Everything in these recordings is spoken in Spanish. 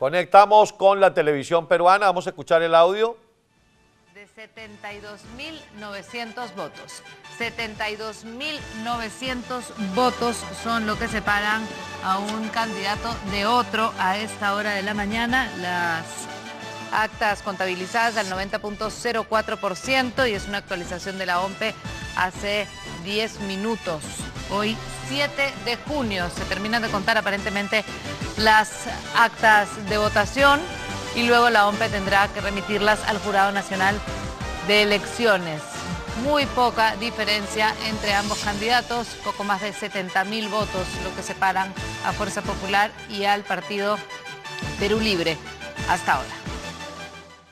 Conectamos con la televisión peruana, vamos a escuchar el audio. De 72.900 votos. 72.900 votos son lo que separan a un candidato de otro a esta hora de la mañana. Las actas contabilizadas al 90.04% y es una actualización de la OMP hace 10 minutos. Hoy 7 de junio se terminan de contar aparentemente las actas de votación y luego la OMPE tendrá que remitirlas al Jurado Nacional de Elecciones. Muy poca diferencia entre ambos candidatos, poco más de 70 mil votos lo que separan a Fuerza Popular y al partido Perú Libre hasta ahora.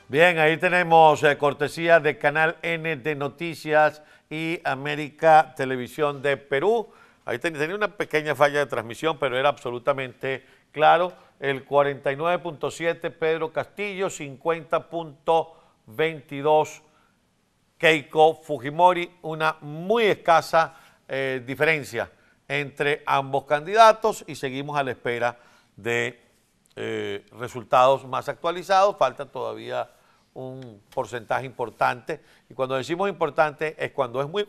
Bien, ahí tenemos eh, cortesía de Canal N de Noticias y América Televisión de Perú. Ahí tenía una pequeña falla de transmisión, pero era absolutamente claro. El 49.7 Pedro Castillo, 50.22 Keiko Fujimori, una muy escasa eh, diferencia entre ambos candidatos y seguimos a la espera de eh, resultados más actualizados. Falta todavía un porcentaje importante. Y cuando decimos importante es cuando es muy,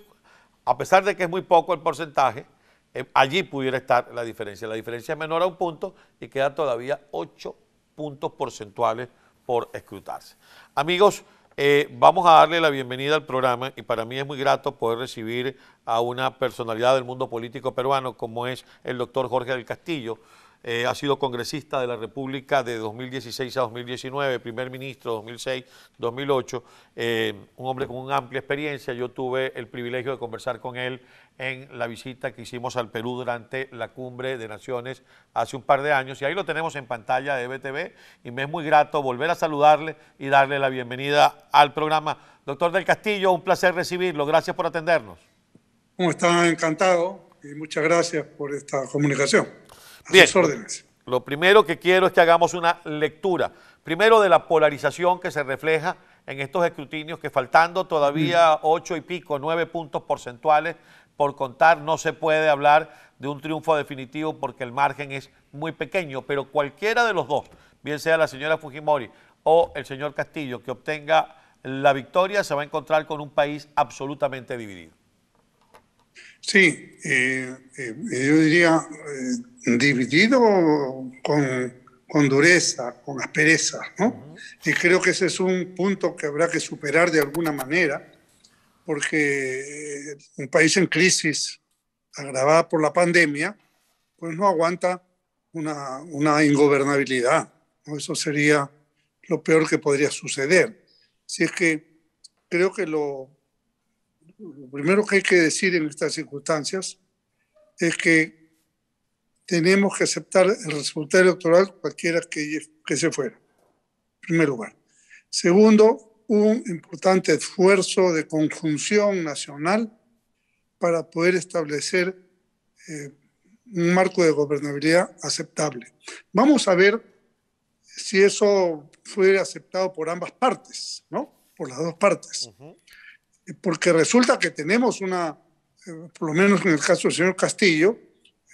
a pesar de que es muy poco el porcentaje, eh, allí pudiera estar la diferencia. La diferencia es menor a un punto y queda todavía ocho puntos porcentuales por escrutarse. Amigos, eh, vamos a darle la bienvenida al programa y para mí es muy grato poder recibir a una personalidad del mundo político peruano como es el doctor Jorge del Castillo. Eh, ha sido congresista de la República de 2016 a 2019, primer ministro 2006-2008, eh, un hombre con una amplia experiencia. Yo tuve el privilegio de conversar con él en la visita que hicimos al Perú durante la cumbre de naciones hace un par de años. Y ahí lo tenemos en pantalla de BTV y me es muy grato volver a saludarle y darle la bienvenida al programa. Doctor del Castillo, un placer recibirlo. Gracias por atendernos. ¿Cómo está? Encantado y muchas gracias por esta comunicación. Bien, órdenes. Lo primero que quiero es que hagamos una lectura. Primero de la polarización que se refleja en estos escrutinios, que faltando todavía ocho y pico, nueve puntos porcentuales por contar, no se puede hablar de un triunfo definitivo porque el margen es muy pequeño, pero cualquiera de los dos, bien sea la señora Fujimori o el señor Castillo, que obtenga la victoria, se va a encontrar con un país absolutamente dividido. Sí, eh, eh, eh, yo diría dividido con, dureza, con aspereza, Y creo que ese es un punto que habrá que superar de alguna manera, porque eh, un país en crisis agravada por la pandemia, pues no aguanta una, ingobernabilidad. Eso sería lo peor que podría suceder. Si es que creo que lo primero que hay que decir en estas circunstancias es que tenemos que aceptar el resultado electoral cualquiera que, que se fuera, en primer lugar. Segundo, un importante esfuerzo de conjunción nacional para poder establecer eh, un marco de gobernabilidad aceptable. Vamos a ver si eso fue aceptado por ambas partes, ¿no? Por las dos partes. Porque resulta que tenemos una, eh, por lo menos en el caso del señor Castillo,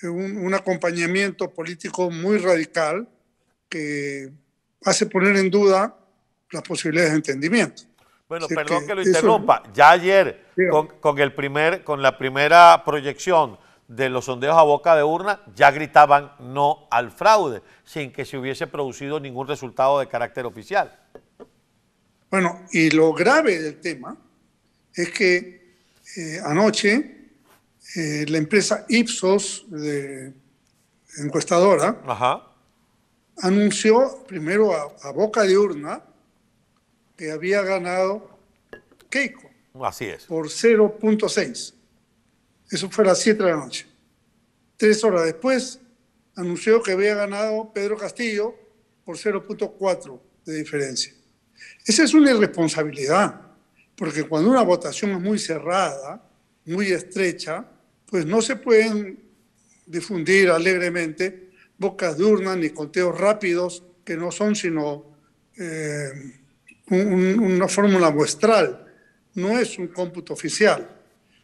eh, un, acompañamiento político muy radical que hace poner en duda las posibilidades de entendimiento. Bueno, perdón que, lo interrumpa. ya ayer, con, el primer, con la primera proyección de los sondeos a boca de urna, ya gritaban no al fraude, sin que se hubiese producido ningún resultado de carácter oficial. Bueno, y lo grave del tema es que eh, anoche eh, la empresa Ipsos, encuestadora, anunció primero a, boca de urna que había ganado Keiko. Por 0.6. Eso fue a las 7 de la noche. Tres horas después anunció que había ganado Pedro Castillo por 0.4 de diferencia. Esa es una irresponsabilidad, porque cuando una votación es muy cerrada, muy estrecha, pues no se pueden difundir alegremente bocas urna ni conteos rápidos que no son sino eh, una fórmula muestral, no es un cómputo oficial.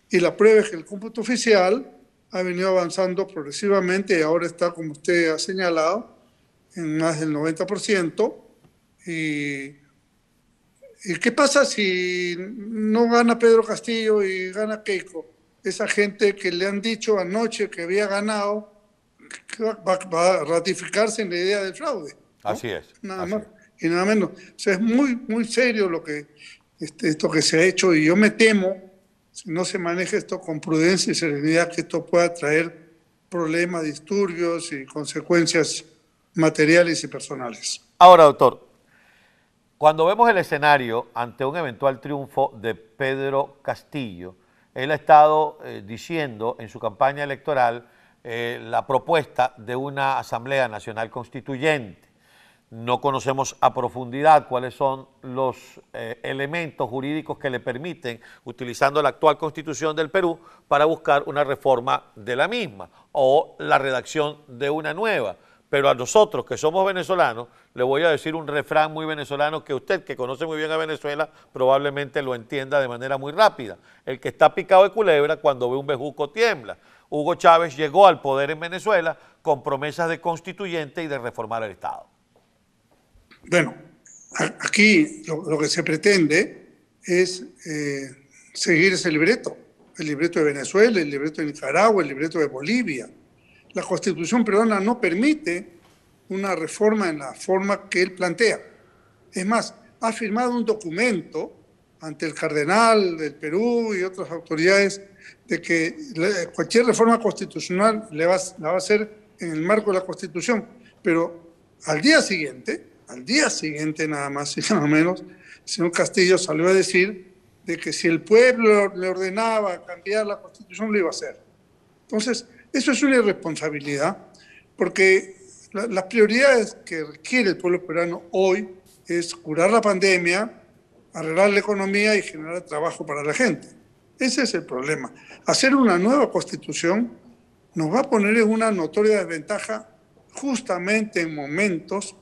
Y la prueba es que el cómputo oficial ha venido avanzando progresivamente y ahora está, como usted ha señalado, en más del 90%. ¿Y qué pasa si no gana Pedro Castillo y gana Keiko? esa gente que le han dicho anoche que había ganado, va, a ratificarse en la idea del fraude. Así es. Nada más y nada menos. es muy, muy serio lo que, este, esto que se ha hecho y yo me temo, si no se maneja esto con prudencia y serenidad, que esto pueda traer problemas, disturbios y consecuencias materiales y personales. Ahora, doctor, cuando vemos el escenario ante un eventual triunfo de Pedro Castillo, él ha estado eh, diciendo en su campaña electoral eh, la propuesta de una Asamblea Nacional Constituyente. No conocemos a profundidad cuáles son los eh, elementos jurídicos que le permiten, utilizando la actual constitución del Perú, para buscar una reforma de la misma o la redacción de una nueva. Pero a nosotros que somos venezolanos, le voy a decir un refrán muy venezolano que usted que conoce muy bien a Venezuela probablemente lo entienda de manera muy rápida. El que está picado de culebra cuando ve un bejuco tiembla. Hugo Chávez llegó al poder en Venezuela con promesas de constituyente y de reformar el Estado. Bueno, aquí lo, que se pretende es eh, seguir ese libreto, el libreto de Venezuela, el libreto de Nicaragua, el libreto de Bolivia la constitución peruana no permite una reforma en la forma que él plantea. Es más, ha firmado un documento ante el cardenal del Perú y otras autoridades de que cualquier reforma constitucional le va, la va a hacer en el marco de la Constitución. Pero al día siguiente, al día siguiente nada más y nada menos, el señor Castillo salió a decir de que si el pueblo le ordenaba cambiar la Constitución, lo iba a hacer. Entonces, eso es una irresponsabilidad, porque las prioridades que requiere el pueblo peruano hoy es curar la pandemia, arreglar la economía y generar trabajo para la gente. Ese es el problema. Hacer una nueva constitución nos va a poner en una notoria desventaja justamente en momentos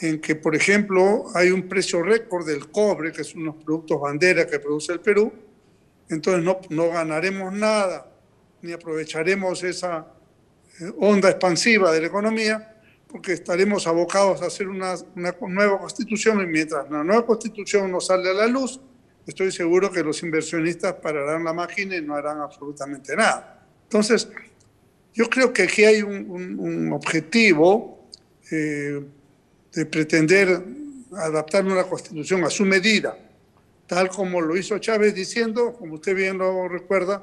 en que, por ejemplo, hay un precio récord del cobre, que es los productos bandera que produce el Perú, entonces no, no ganaremos nada ni aprovecharemos esa eh, onda expansiva de la economía, porque estaremos abocados a hacer una, nueva constitución y mientras la nueva constitución no sale a la luz, estoy seguro que los inversionistas pararán la máquina y no harán absolutamente nada. Entonces, yo creo que aquí hay un, objetivo eh, de pretender adaptar una constitución a su medida, tal como lo hizo Chávez diciendo, como usted bien lo recuerda,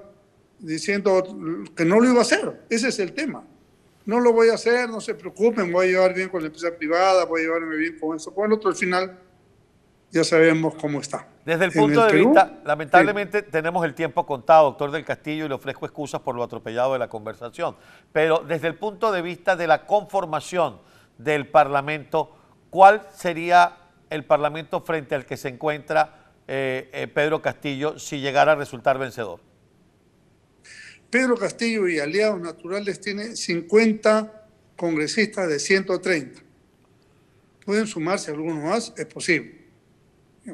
diciendo que no lo iba a hacer. Ese es el tema. No lo voy a hacer, no se preocupen, voy a llevar bien con la empresa privada, voy a llevarme bien con eso, con Al final, ya sabemos cómo está. Desde el punto de vista, lamentablemente tenemos el tiempo contado, doctor del Castillo, y le ofrezco excusas por lo atropellado de la conversación, pero desde el punto de vista de la conformación del Parlamento, ¿cuál sería el Parlamento frente al que se encuentra eh, eh, Pedro Castillo si llegara a resultar vencedor? Pedro Castillo y Aliados Naturales tiene 50 congresistas de 130. Pueden sumarse algunos más, es posible.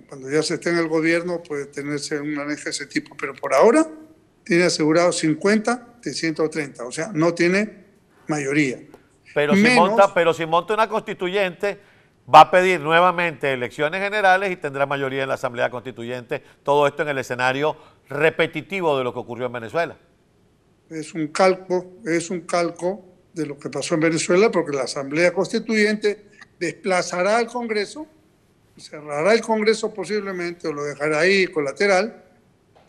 Cuando ya se esté en el gobierno puede tenerse un manejo de ese tipo, pero por ahora tiene asegurado 50 de 130, o sea, no tiene mayoría. Pero pero si monta una constituyente, va a pedir nuevamente elecciones generales y tendrá mayoría en la Asamblea Constituyente. Todo esto en el escenario repetitivo de lo que ocurrió en Venezuela es un calco, es un calco de lo que pasó en Venezuela, porque la Asamblea Constituyente desplazará al Congreso, cerrará el Congreso posiblemente o lo dejará ahí colateral,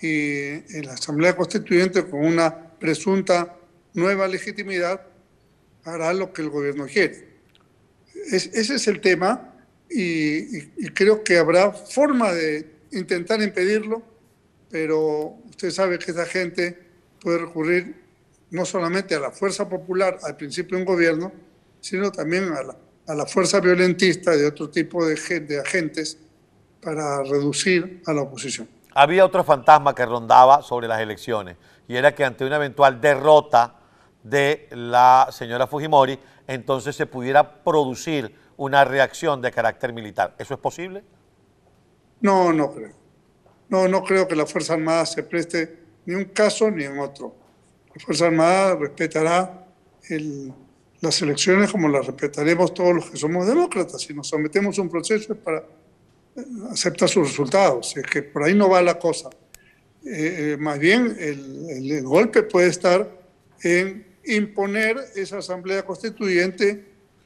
y la Asamblea Constituyente con una presunta nueva legitimidad hará lo que el gobierno quiere. ese es el tema y creo que habrá forma de intentar impedirlo, pero usted sabe que esa gente puede recurrir no solamente a la fuerza popular al principio de un gobierno, sino también a la, fuerza violentista de otro tipo de, de agentes para reducir a la oposición. Había otro fantasma que rondaba sobre las elecciones y era que ante una eventual derrota de la señora Fujimori, entonces se pudiera producir una reacción de carácter militar. ¿Eso es posible? No, no creo. No, no creo que la Fuerza Armada se preste ni un caso ni en otro. La Fuerza Armada respetará las elecciones como las respetaremos todos los que somos demócratas. Si nos sometemos a un proceso para eh, aceptar sus resultados. Es que por ahí no va la cosa. Eh, eh, más bien, el, golpe puede estar en imponer esa asamblea constituyente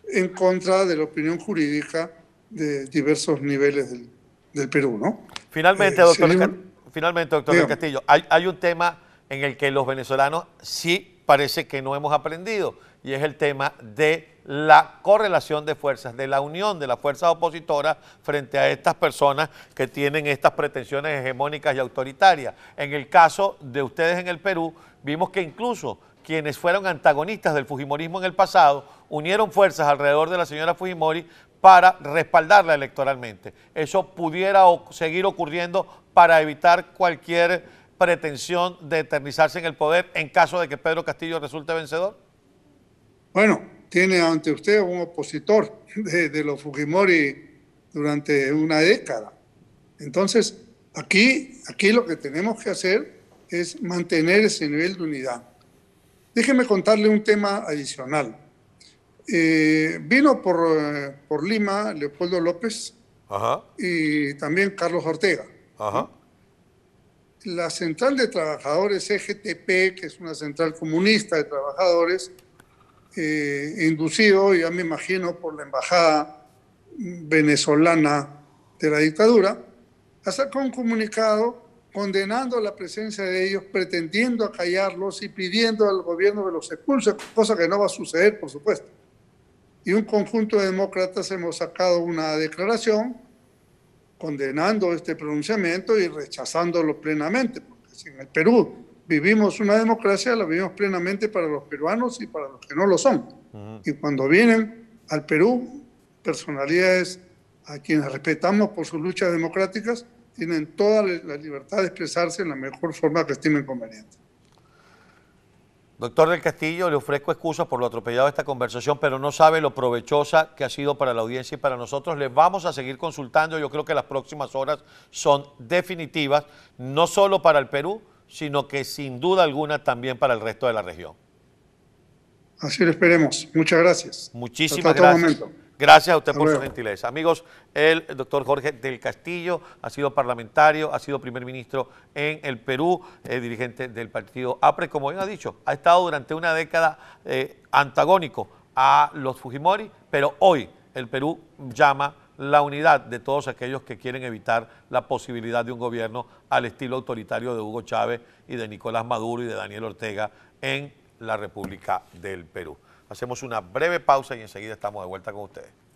en contra de la opinión jurídica de diversos niveles del, Perú, ¿no? Finalmente, doctor finalmente, doctor Castillo, hay, hay un tema en el que los venezolanos sí parece que no hemos aprendido y es el tema de la correlación de fuerzas, de la unión de las fuerzas opositoras frente a estas personas que tienen estas pretensiones hegemónicas y autoritarias. En el caso de ustedes en el Perú, vimos que incluso quienes fueron antagonistas del Fujimorismo en el pasado unieron fuerzas alrededor de la señora Fujimori para respaldarla electoralmente. Eso pudiera seguir ocurriendo para evitar cualquier pretensión de eternizarse en el poder en caso de que Pedro Castillo resulte vencedor? Bueno, tiene ante usted un opositor de, los Fujimori durante una década. Entonces, aquí, aquí lo que tenemos que hacer es mantener ese nivel de unidad. Déjeme contarle un tema adicional. Eh, vino eh, por, Lima Leopoldo López y también Carlos Ortega. La central de trabajadores EGTP, que es una central comunista de trabajadores, eh, inducido, ya me imagino, por la embajada venezolana de la dictadura, ha sacado un comunicado condenando la presencia de ellos, pretendiendo acallarlos y pidiendo al gobierno que los expulse, cosa que no va a suceder, por supuesto. Y un conjunto de demócratas hemos sacado una declaración condenando este pronunciamiento y rechazándolo plenamente, porque si en el Perú vivimos una democracia, la vivimos plenamente para los peruanos y para los que no lo son. Y cuando vienen al Perú, personalidades a quienes respetamos por sus luchas democráticas, tienen toda la libertad de expresarse en la mejor forma que estimen conveniente. Doctor del Castillo, le ofrezco excusas por lo atropellado de esta conversación, pero no sabe lo provechosa que ha sido para la audiencia y para nosotros. Les vamos a seguir consultando. Yo creo que las próximas horas son definitivas, no solo para el Perú, sino que sin duda alguna también para el resto de la región. Así lo esperemos. Muchas gracias. Muchísimas Hasta gracias. Gracias a usted por su gentileza. Amigos, el doctor Jorge del Castillo ha sido parlamentario, ha sido primer ministro en el Perú, eh, dirigente del partido APRE, como bien ha dicho, ha estado durante una década eh, antagónico a los Fujimori, pero hoy el Perú llama la unidad de todos aquellos que quieren evitar la posibilidad de un gobierno al estilo autoritario de Hugo Chávez y de Nicolás Maduro y de Daniel Ortega en la República del Perú. Hacemos una breve pausa y enseguida estamos de vuelta con ustedes.